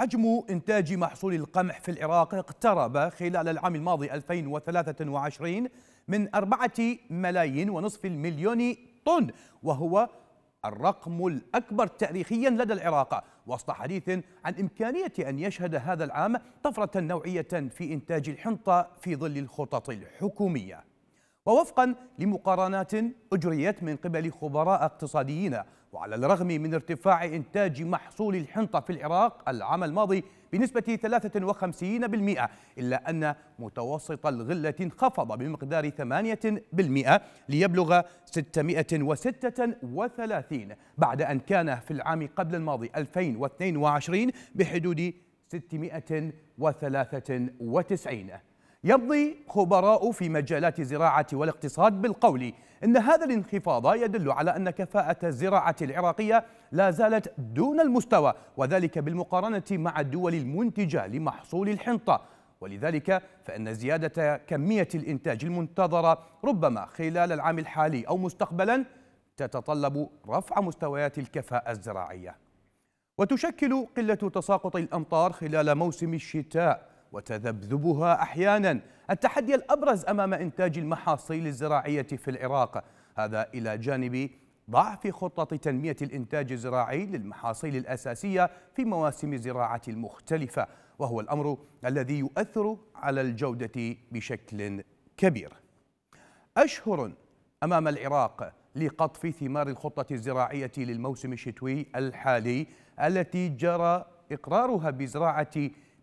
حجم إنتاج محصول القمح في العراق اقترب خلال العام الماضي 2023 من أربعة ملايين ونصف المليون طن وهو الرقم الأكبر تاريخيا لدى العراق وسط حديث عن إمكانية أن يشهد هذا العام طفرة نوعية في إنتاج الحنطة في ظل الخطط الحكومية ووفقا لمقارنات أجريت من قبل خبراء اقتصاديين وعلى الرغم من ارتفاع إنتاج محصول الحنطة في العراق العام الماضي بنسبة 53% إلا أن متوسط الغلة انخفض بمقدار 8% ليبلغ 636 بعد أن كان في العام قبل الماضي 2022 بحدود 693 يمضي خبراء في مجالات الزراعة والاقتصاد بالقول إن هذا الانخفاض يدل على أن كفاءة الزراعة العراقية لا زالت دون المستوى وذلك بالمقارنة مع الدول المنتجة لمحصول الحنطة ولذلك فإن زيادة كمية الإنتاج المنتظرة ربما خلال العام الحالي أو مستقبلا تتطلب رفع مستويات الكفاءة الزراعية وتشكل قلة تساقط الأمطار خلال موسم الشتاء وتذبذبها أحيانا التحدي الأبرز أمام إنتاج المحاصيل الزراعية في العراق هذا إلى جانب ضعف خطة تنمية الإنتاج الزراعي للمحاصيل الأساسية في مواسم الزراعة المختلفة وهو الأمر الذي يؤثر على الجودة بشكل كبير أشهر أمام العراق لقطف ثمار الخطة الزراعية للموسم الشتوي الحالي التي جرى إقرارها بزراعة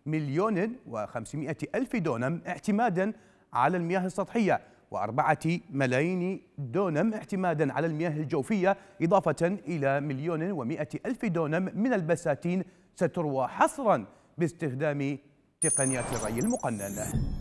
مليون و500 ألف دونم اعتمادا على المياه السطحية وأربعة ملايين دونم اعتمادا على المياه الجوفية إضافة إلى مليون ومائة ألف دونم من البساتين ستروى حصرا باستخدام تقنيات الري المقنن